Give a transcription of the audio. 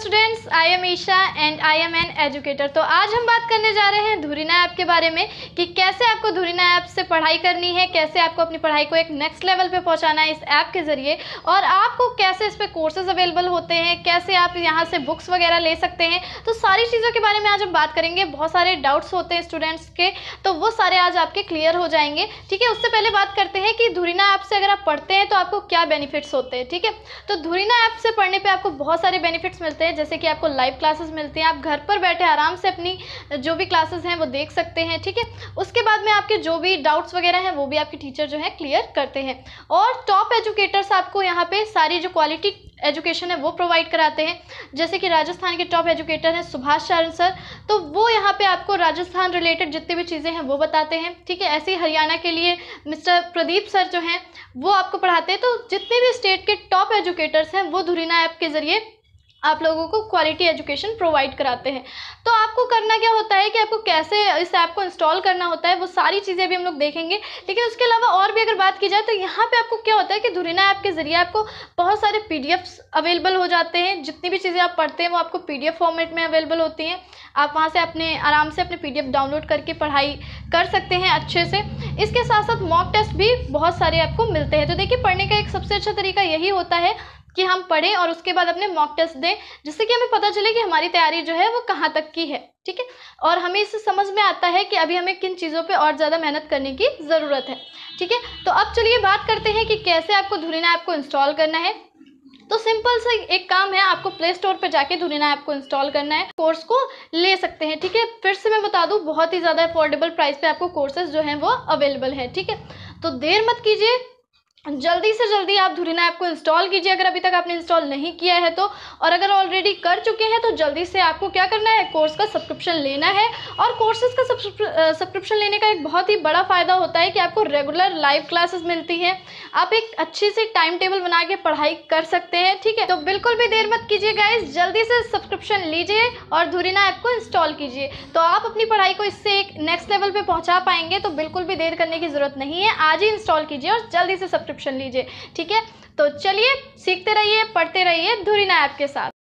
students I am Isha and I am an educator तो आज हम बात करने जा रहे हैं धुरीना ऐप के बारे में कि कैसे आपको धुरीना ऐप से पढ़ाई करनी है कैसे आपको अपनी पढ़ाई को एक नेक्स्ट लेवल पे पहुंचाना है इस ऐप के ज़रिए और आपको कैसे इस पर कोर्सेज अवेलेबल होते हैं कैसे आप यहाँ से बुक्स वगैरह ले सकते हैं तो सारी चीज़ों के बारे में आज हम बात करेंगे बहुत सारे डाउट्स होते हैं स्टूडेंट्स के तो वो सारे आज आपके क्लियर हो जाएंगे ठीक है उससे पहले बात करते हैं कि धुरीना ऐप से अगर आप पढ़ते हैं तो आपको क्या बेनिफिट्स होते हैं ठीक है तो धुरीना ऐप से पढ़ने पर आपको बहुत सारे बेनिफिट्स मिलते हैं हैं जैसे कि आपको लाइव क्लासेस मिलते हैं आप घर पर बैठे आराम से अपनी जो भी क्लासेस हैं वो देख सकते हैं ठीक है उसके बाद में आपके जो भी डाउट्स वगैरह हैं वो भी आपके टीचर जो है क्लियर करते हैं और टॉप एजुकेटर्स आपको यहाँ पर सारी जो क्वालिटी एजुकेशन है वो प्रोवाइड कराते हैं जैसे कि राजस्थान के टॉप एजुकेटर हैं सुभाष चारण सर तो वो यहाँ पे आपको राजस्थान रिलेटेड जितनी भी चीज़ें हैं वो बताते हैं ठीक है ऐसे ही हरियाणा के लिए मिस्टर प्रदीप सर जो हैं वो आपको पढ़ाते हैं तो जितने भी स्टेट के टॉप एजुकेटर्स हैं वो धुरीना ऐप के ज़रिए आप लोगों को क्वालिटी एजुकेशन प्रोवाइड कराते हैं तो आपको करना क्या होता है कि आपको कैसे इस ऐप को इंस्टॉल करना होता है वो सारी चीज़ें भी हम लोग देखेंगे लेकिन उसके अलावा और भी अगर बात की जाए तो यहाँ पे आपको क्या होता है कि धुरीना ऐप के ज़रिए आपको बहुत सारे पी अवेलेबल हो जाते हैं जितनी भी चीज़ें आप पढ़ते हैं वो आपको पी फॉर्मेट में अवेलेबल होती हैं आप वहाँ से अपने आराम से अपने पी डाउनलोड करके पढ़ाई कर सकते हैं अच्छे से इसके साथ साथ मॉक टेस्ट भी बहुत सारे आपको मिलते हैं तो देखिए पढ़ने का एक सबसे अच्छा तरीका यही होता है कि हम पढ़ें और उसके बाद अपने मॉक टेस्ट दें जिससे कि हमें पता चले कि हमारी तैयारी जो है वो कहाँ तक की है ठीक है और हमें इससे समझ में आता है कि अभी हमें किन चीज़ों पे और ज़्यादा मेहनत करने की ज़रूरत है ठीक है तो अब चलिए बात करते हैं कि कैसे आपको धुरीना ऐप को इंस्टॉल करना है तो सिंपल से एक काम है आपको प्ले स्टोर पर जाके धुरीना ऐप को इंस्टॉल करना है कोर्स को ले सकते हैं ठीक है फिर से मैं बता दूँ बहुत ही ज़्यादा अफोर्डेबल प्राइस पर आपको कोर्सेज जो हैं वो अवेलेबल है ठीक है तो देर मत कीजिए जल्दी से जल्दी आप धुरीना ऐप को इंस्टॉल कीजिए अगर अभी तक आपने इंस्टॉल नहीं किया है तो और अगर ऑलरेडी कर चुके हैं तो जल्दी से आपको क्या करना है कोर्स का सब्सक्रिप्शन लेना है और कोर्सेज का सब्सक्रिप्शन लेने का एक बहुत ही बड़ा फ़ायदा होता है कि आपको रेगुलर लाइव क्लासेस मिलती हैं आप एक अच्छी सी टाइम टेबल बना के पढ़ाई कर सकते हैं ठीक है तो बिल्कुल भी देर मत कीजिए गाइज जल्दी से सब्सक्रिप्शन लीजिए और धुरीना ऐप को इंस्टॉल कीजिए तो आप अपनी पढ़ाई को इससे एक नेक्स्ट लेवल पर पहुँचा पाएंगे तो बिल्कुल भी देर करने की ज़रूरत नहीं है आज ही इंस्टॉल कीजिए और जल्दी से सब्सक्रिप्शन सब्सक्रिप्शन लीजिए ठीक है तो चलिए सीखते रहिए पढ़ते रहिए धुरीना ऐप के साथ